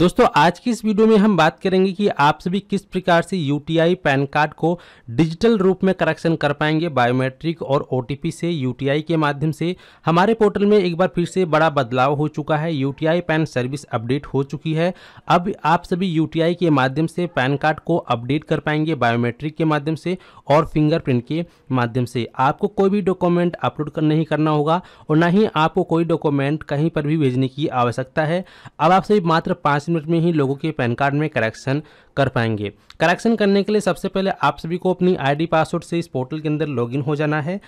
दोस्तों आज की इस वीडियो में हम बात करेंगे कि आप सभी किस प्रकार से यूटीआई पैन कार्ड को डिजिटल रूप में करेक्शन कर पाएंगे बायोमेट्रिक और ओटीपी से यूटीआई के माध्यम से हमारे पोर्टल में एक बार फिर से बड़ा बदलाव हो चुका है यूटीआई पैन सर्विस अपडेट हो चुकी है अब आप सभी यू के माध्यम से पैन कार्ड को अपडेट कर पाएंगे बायोमेट्रिक के माध्यम से और फिंगरप्रिंट के माध्यम से आपको कोई भी डॉक्यूमेंट अपलोड कर नहीं करना होगा और ना ही आपको कोई डॉक्यूमेंट कहीं पर भी भेजने की आवश्यकता है अब आप सभी मात्र पाँच पाँच मिनट में ही लोगों के पैन कार्ड में करेक्शन कर पाएंगे करेक्शन करने के लिए सबसे पहले आप सभी को अपनी आईडी पासवर्ड से इस पोर्टल के अंदर लॉगिन हो जाना है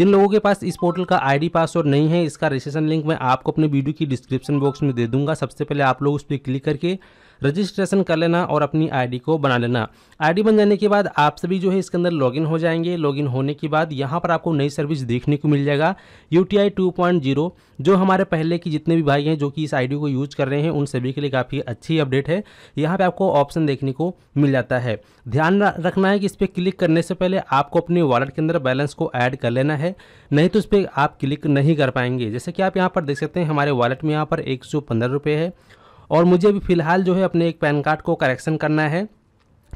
जिन लोगों के पास इस पोर्टल का आईडी पासवर्ड नहीं है इसका रजिस्ट्रेशन लिंक मैं आपको अपने वीडियो की डिस्क्रिप्शन बॉक्स में दे दूंगा सबसे पहले आप लोग उस पर क्लिक करके रजिस्ट्रेशन कर लेना और अपनी आईडी को बना लेना आईडी बन जाने के बाद आप सभी जो है इसके अंदर लॉगिन हो जाएंगे लॉगिन होने के बाद यहाँ पर आपको नई सर्विस देखने को मिल जाएगा यू टी जो हमारे पहले के जितने भी भाई हैं जो कि इस आईडी को यूज कर रहे हैं उन सभी के लिए काफ़ी अच्छी अपडेट है यहाँ पर आपको ऑप्शन देखने को मिल जाता है ध्यान रखना है कि इस पर क्लिक करने से पहले आपको अपने वॉलेट के अंदर बैलेंस को ऐड कर लेना है नहीं तो इस पर आप क्लिक नहीं कर पाएंगे जैसे कि आप यहाँ पर देख सकते हैं हमारे वॉलेट में यहाँ पर एक है और मुझे अभी फ़िलहाल जो है अपने एक पैन कार्ड को करेक्शन करना है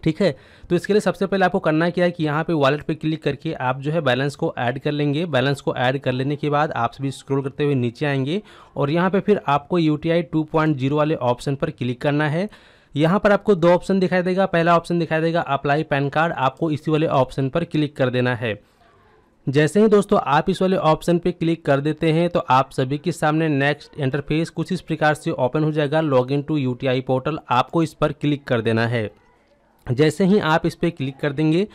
ठीक है तो इसके लिए सबसे पहले आपको करना क्या है कि यहाँ पे वॉलेट पे क्लिक करके आप जो है बैलेंस को ऐड कर लेंगे बैलेंस को ऐड कर लेने के बाद आप सभी स्क्रॉल करते हुए नीचे आएंगे और यहाँ पे फिर आपको U T I two point zero वाले ऑप्शन पर क्लिक करना है यहाँ पर आपको दो ऑप्शन दिखाई देगा पहला ऑप्शन दिखाई देगा अप्लाई पैन कार्ड आपको इसी वाले ऑप्शन पर क्लिक कर देना है जैसे ही दोस्तों आप इस वाले ऑप्शन पे क्लिक कर देते हैं तो आप सभी के सामने नेक्स्ट इंटरफेस कुछ इस प्रकार से ओपन हो जाएगा log in to U portal आपको इस पर क्लिक कर देना है जैसे ही आप इस पर क्लिक कर देंगे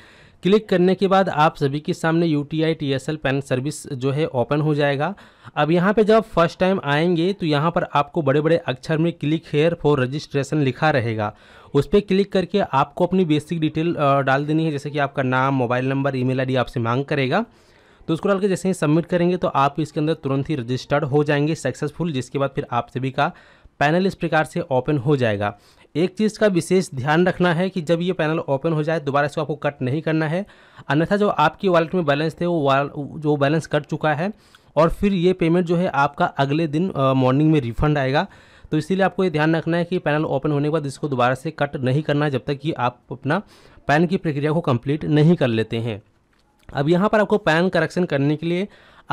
क्लिक करने के बाद आप सभी के सामने U T I T S L PAN service जो है ओपन हो जाएगा अब यहाँ पे जब फर्स्ट टाइम आएंगे तो यहाँ पर आपको बड़े बड़े अक्षर में क्लिक हेयर फॉर रजिस्ट्रेशन लिखा रहेगा उस पर क्लिक करके आपको अपनी बेसिक डिटेल डाल देनी है जैसे कि आपका नाम मोबाइल नंबर ईमेल आईडी आपसे मांग करेगा तो उसको डाल के जैसे ही सबमिट करेंगे तो आप इसके अंदर तुरंत ही रजिस्टर्ड हो जाएंगे सक्सेसफुल जिसके बाद फिर आप सभी का पैनल इस प्रकार से ओपन हो जाएगा एक चीज़ का विशेष ध्यान रखना है कि जब ये पैनल ओपन हो जाए दोबारा इसको आपको कट नहीं करना है अन्यथा जो आपकी वॉलेट में बैलेंस थे वो जो बैलेंस कट चुका है और फिर ये पेमेंट जो है आपका अगले दिन मॉर्निंग में रिफंड आएगा तो इसीलिए आपको ये ध्यान रखना है कि पैनल ओपन होने के बाद इसको दोबारा से कट नहीं करना है जब तक कि आप अपना पैन की प्रक्रिया को कंप्लीट नहीं कर लेते हैं अब यहाँ पर आपको पैन करेक्शन करने के लिए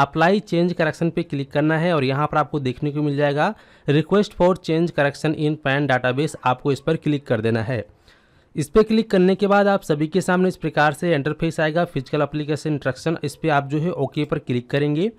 अप्लाई चेंज करेक्शन पे क्लिक करना है और यहाँ पर आपको देखने को मिल जाएगा request for change correction in PAN database आपको इस पर क्लिक कर देना है इस पर क्लिक करने के बाद आप सभी के सामने इस प्रकार से इंटरफेस आएगा फिजिकल अप्लीकेशन इंट्रक्शन इस पर आप जो है ओके पर क्लिक करेंगे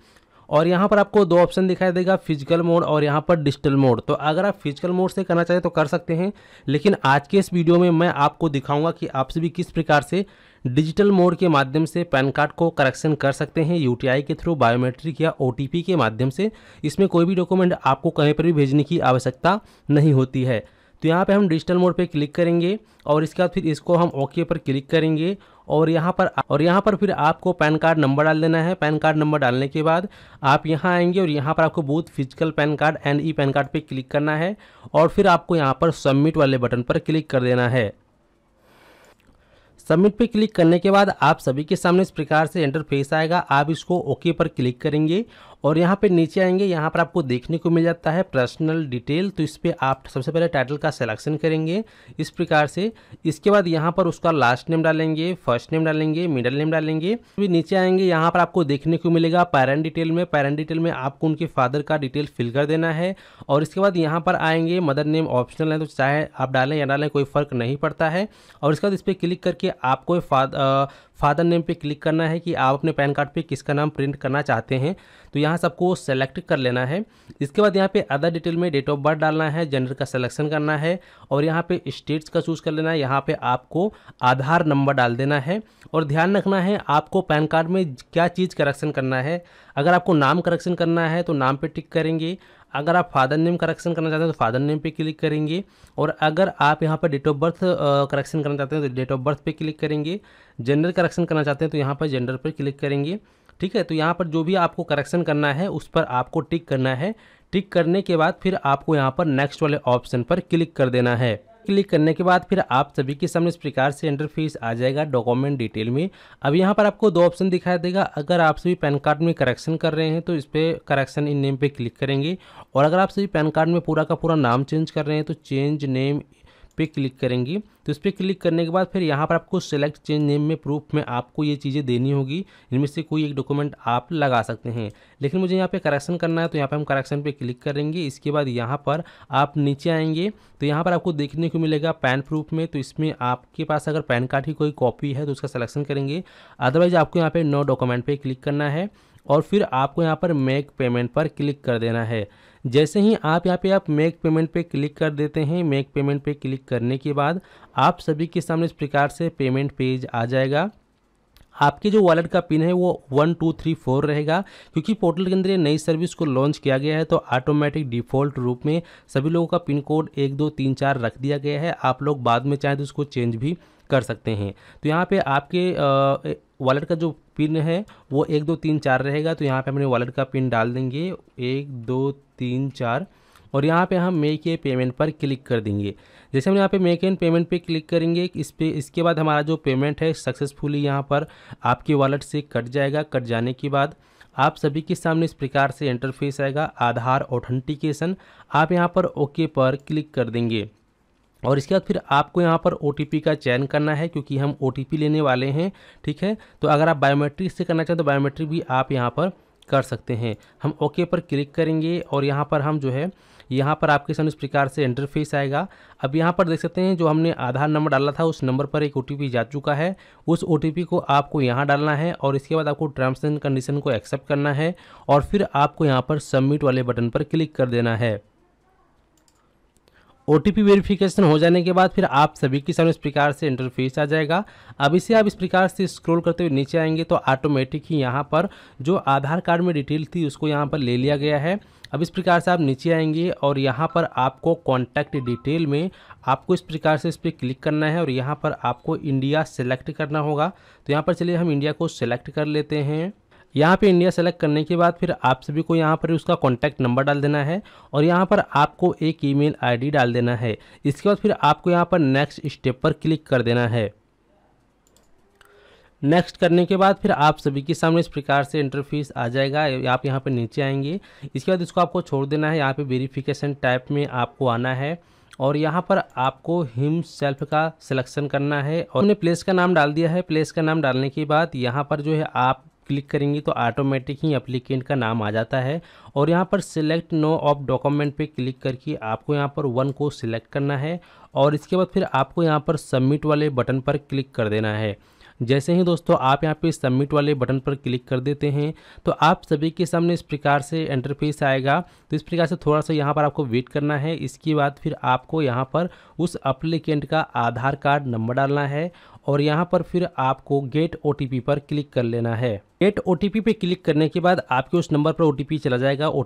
और यहाँ पर आपको दो ऑप्शन दिखाई देगा फिजिकल मोड और यहाँ पर डिजिटल मोड तो अगर आप फिजिकल मोड से करना चाहें तो कर सकते हैं लेकिन आज के इस वीडियो में मैं आपको दिखाऊंगा कि आपसे भी किस प्रकार से डिजिटल मोड के माध्यम से पैन कार्ड को करेक्शन कर सकते हैं यूटीआई के थ्रू बायोमेट्रिक या ओटीपी के माध्यम से इसमें कोई भी डॉक्यूमेंट आपको कहीं पर भी भेजने की आवश्यकता नहीं होती है तो यहाँ पे हम डिजिटल मोड पे क्लिक करेंगे और इसके बाद फिर इसको हम ओके पर क्लिक करेंगे और यहाँ पर और यहाँ पर फिर आपको पैन कार्ड नंबर डाल देना है पैन कार्ड नंबर डालने के बाद आप यहाँ आएंगे और यहाँ पर आपको both physical PAN card and E PAN card पर क्लिक करना है और फिर आपको यहाँ पर सबमिट वाले बटन पर क्लिक कर देना है सबमिट पे क्लिक करने के बाद आप सभी के सामने इस प्रकार से इंटरफेस आएगा आप इसको ओके पर क्लिक करेंगे और यहाँ पे नीचे आएंगे यहाँ पर आपको देखने को मिल जाता है पर्सनल डिटेल तो इस पर आप सबसे पहले टाइटल का सिलेक्शन करेंगे इस प्रकार से इसके बाद यहाँ पर उसका लास्ट नेम डालेंगे फर्स्ट नेम डालेंगे मिडल नेम डालेंगे फिर नीचे आएंगे यहाँ पर आपको देखने को मिलेगा पैरेंट डिटेल में पैरेंट डिटेल में आपको उनके फादर का डिटेल फिल कर देना है और इसके बाद यहाँ पर आएंगे मदर नेम ऑप्शनल है तो चाहे आप डालें या डालें कोई फ़र्क नहीं पड़ता है और इसके बाद इस पर क्लिक करके आपको फादर नेम पे क्लिक करना है कि आप अपने पैन कार्ड पे किसका नाम प्रिंट करना चाहते हैं तो यहाँ सबको सेलेक्ट कर लेना है इसके बाद यहाँ पे अदर डिटेल में डेट ऑफ बर्थ डालना है जेंडर का सिलेक्शन करना है और यहाँ पे स्टेट्स का चूज़ कर लेना है यहाँ पे आपको आधार नंबर डाल देना है और ध्यान रखना है आपको पैन कार्ड में क्या चीज़ करेक्शन करना है अगर आपको नाम करेक्शन करना है तो नाम पर टिक करेंगे अगर आप फादर नेम करेक्शन करना चाहते हैं तो फादर नेम पे क्लिक करेंगे और अगर आप यहाँ पर डेट ऑफ बर्थ करेक्शन करना चाहते हैं तो डेट ऑफ बर्थ पे क्लिक करेंगे जेंडर करेक्शन करना चाहते हैं तो यहाँ पर जेंडर पर क्लिक करेंगे ठीक है तो यहाँ पर जो भी आपको करेक्शन करना है उस पर आपको टिक करना है टिक करने के बाद फिर आपको यहाँ पर नेक्स्ट वाले ऑप्शन पर क्लिक कर देना है क्लिक करने के बाद फिर आप सभी के सामने इस प्रकार से एंटर फीस आ जाएगा डॉक्यूमेंट डिटेल में अब यहाँ पर आपको दो ऑप्शन दिखाई देगा अगर आप सभी पैन कार्ड में करेक्शन कर रहे हैं तो इस पर करेक्शन इन नेम पर क्लिक करेंगे और अगर आप सभी पैन कार्ड में पूरा का पूरा नाम चेंज कर रहे हैं तो चेंज नेम पे क्लिक करेंगी तो इस पर क्लिक करने के बाद फिर यहाँ पर आपको सेलेक्ट चेंज नेम में प्रूफ में आपको ये चीज़ें देनी होगी इनमें से कोई एक डॉक्यूमेंट आप लगा सकते हैं लेकिन मुझे यहाँ पे करेक्शन करना है तो यहाँ पे हम करेक्शन पे क्लिक करेंगे इसके बाद यहाँ पर आप नीचे आएंगे तो यहाँ पर आपको देखने को मिलेगा पैन प्रूफ में तो इसमें आपके पास अगर पैन कार्ड की कोई कॉपी है तो उसका सलेक्शन करेंगे अदरवाइज आपको यहाँ पर नो डॉक्यूमेंट पर क्लिक करना है और फिर आपको यहाँ पर मेक पेमेंट पर क्लिक कर देना है जैसे ही आप यहाँ पे आप मेक पेमेंट पे क्लिक कर देते हैं मेक पेमेंट पे क्लिक करने के बाद आप सभी के सामने इस प्रकार से पेमेंट पेज आ जाएगा आपके जो वॉलेट का पिन है वो वन टू थ्री फोर रहेगा क्योंकि पोर्टल के अंदर नई सर्विस को लॉन्च किया गया है तो ऑटोमेटिक डिफ़ॉल्ट रूप में सभी लोगों का पिन कोड एक दो तीन चार रख दिया गया है आप लोग बाद में चाहें तो उसको चेंज भी कर सकते हैं तो यहाँ पे आपके वॉलेट का जो पिन है वो एक दो तीन चार रहेगा तो यहाँ पे हमने वॉलेट का पिन डाल देंगे एक दो तीन चार और यहाँ पे हम मेक ए पेमेंट पर क्लिक कर देंगे जैसे हम यहाँ पे मेक एन पेमेंट पे क्लिक करेंगे इस पे इसके बाद हमारा जो पेमेंट है सक्सेसफुली यहाँ पर आपके वॉलेट से कट जाएगा कट जाने के बाद आप सभी के सामने इस प्रकार से इंटरफेस आएगा आधार ऑथेंटिकेशन आप यहाँ पर ओके पर क्लिक कर देंगे और इसके बाद फिर आपको यहाँ पर ओ का चयन करना है क्योंकि हम ओ लेने वाले हैं ठीक है तो अगर आप बायोमेट्रिक से करना चाहें तो बायोमेट्रिक भी आप यहाँ पर कर सकते हैं हम ओके पर क्लिक करेंगे और यहाँ पर हम जो है यहाँ पर आपके सामने इस प्रकार से इंटरफेस आएगा अब यहाँ पर देख सकते हैं जो हमने आधार नंबर डाला था उस नंबर पर एक ओ जा चुका है उस ओ को आपको यहाँ डालना है और इसके बाद आपको टर्म्स एंड कंडीशन को एक्सेप्ट करना है और फिर आपको यहाँ पर सबमिट वाले बटन पर क्लिक कर देना है ओ टी वेरिफिकेशन हो जाने के बाद फिर आप सभी के सामने इस प्रकार से इंटरफेस आ जाएगा अब इसे आप इस प्रकार से स्क्रॉल करते हुए नीचे आएंगे तो ऑटोमेटिक ही यहाँ पर जो आधार कार्ड में डिटेल थी उसको यहाँ पर ले लिया गया है अब इस प्रकार से आप नीचे आएंगे और यहाँ पर आपको कॉन्टैक्ट डिटेल में आपको इस प्रकार से इस पर क्लिक करना है और यहाँ पर आपको इंडिया सेलेक्ट करना होगा तो यहाँ पर चलिए हम इंडिया को सेलेक्ट कर लेते हैं यहाँ पे इंडिया सेलेक्ट करने के बाद फिर आप सभी को यहाँ पर उसका कॉन्टैक्ट नंबर डाल देना है और यहाँ पर आपको एक ईमेल आईडी डाल देना है इसके बाद फिर आपको यहाँ पर नेक्स्ट स्टेप पर क्लिक कर देना है नेक्स्ट करने के बाद फिर आप सभी के सामने इस प्रकार से इंटरफेस आ जाएगा आप यहाँ पर नीचे आएंगे इसके बाद इसको आपको छोड़ देना है यहाँ पे वेरिफिकेशन टाइप में आपको आना है और यहाँ पर आपको हिम सेल्फ का सिलेक्शन करना है और हमने प्लेस का नाम डाल दिया है प्लेस का नाम डालने के बाद यहाँ पर जो है आप क्लिक करेंगे तो ऑटोमेटिक ही अप्लीकेंट का नाम आ जाता है और यहाँ पर सिलेक्ट नो ऑफ डॉक्यूमेंट पे क्लिक करके आपको यहाँ पर वन को सिलेक्ट करना है और इसके बाद फिर आपको यहाँ पर सबमिट वाले बटन पर क्लिक कर देना है जैसे ही दोस्तों आप यहाँ पे सबमिट वाले बटन पर क्लिक कर देते हैं तो आप सभी के सामने इस प्रकार से इंटरफेस आएगा तो इस प्रकार से थोड़ा सा यहाँ पर आपको वेट करना है इसके बाद फिर आपको यहाँ पर उस अप्लीकेंट का आधार कार्ड नंबर डालना है और यहाँ पर फिर आपको गेट ओ पर क्लिक कर लेना है गेट ओ पे क्लिक करने के बाद आपके उस नंबर पर ओ चला जाएगा ओ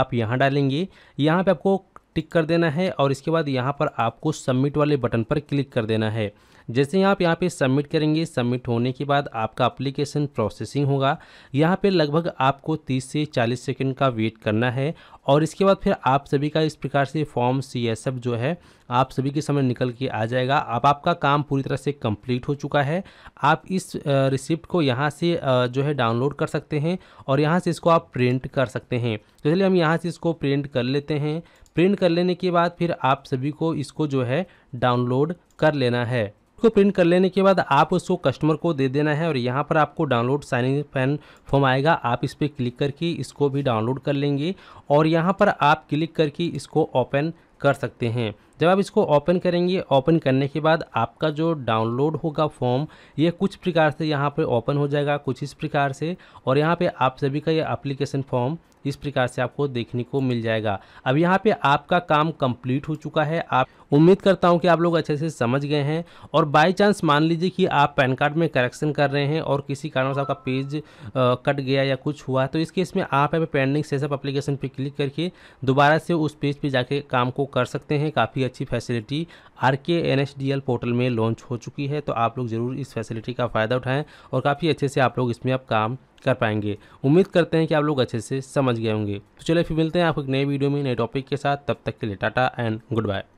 आप यहाँ डालेंगे यहाँ पर आपको टिक कर देना है और इसके बाद यहाँ पर आपको सबमिट वाले बटन पर क्लिक कर देना है जैसे ही आप यहाँ पे सबमिट करेंगे सबमिट होने के बाद आपका अप्लीकेशन प्रोसेसिंग होगा यहाँ पे लगभग आपको 30 से 40 सेकंड का वेट करना है और इसके बाद फिर आप सभी का इस प्रकार से फॉर्म सी एस एफ जो है आप सभी के समय निकल के आ जाएगा अब आपका काम पूरी तरह से कंप्लीट हो चुका है आप इस रिसिप्ट को यहाँ से जो है डाउनलोड कर सकते हैं और यहाँ से इसको आप प्रिंट कर सकते हैं तो चलिए हम यहाँ से इसको प्रिंट कर लेते हैं प्रिंट कर लेने के बाद फिर आप सभी को इसको जो है डाउनलोड कर लेना है को प्रिंट कर लेने के बाद आप उसको कस्टमर को दे देना है और यहाँ पर आपको डाउनलोड साइनिंग फैन फॉर्म आएगा आप इस पर क्लिक करके इसको भी डाउनलोड कर लेंगे और यहाँ पर आप क्लिक करके इसको ओपन कर सकते हैं जब आप इसको ओपन करेंगे ओपन करने के बाद आपका जो डाउनलोड होगा फॉर्म ये कुछ प्रकार से यहाँ पर ओपन हो जाएगा कुछ इस प्रकार से और यहाँ पर आप सभी का ये अप्लीकेशन फॉर्म इस प्रकार से आपको देखने को मिल जाएगा अब यहाँ पे आपका काम कंप्लीट हो चुका है आप उम्मीद करता हूँ कि आप लोग अच्छे से समझ गए हैं और बाय चांस मान लीजिए कि आप पैन कार्ड में करेक्शन कर रहे हैं और किसी कारण से आपका पेज आ, कट गया या कुछ हुआ तो इस केस में आप यहाँ पे पेंडिंग सेसअप अप्लीकेशन पे क्लिक करके दोबारा से उस पेज पे जाके काम को कर सकते हैं काफ़ी अच्छी facility R K N S D L portal में लॉन्च हो चुकी है तो आप लोग ज़रूर इस फैसिलिटी का फ़ायदा उठाएँ और काफ़ी अच्छे से आप लोग इसमें अब काम कर पाएंगे उम्मीद करते हैं कि आप लोग अच्छे से समझ गए होंगे तो चलिए फिर मिलते हैं आपको एक नए वीडियो में नए टॉपिक के साथ तब तक के लिए टाटा एंड गुड बाय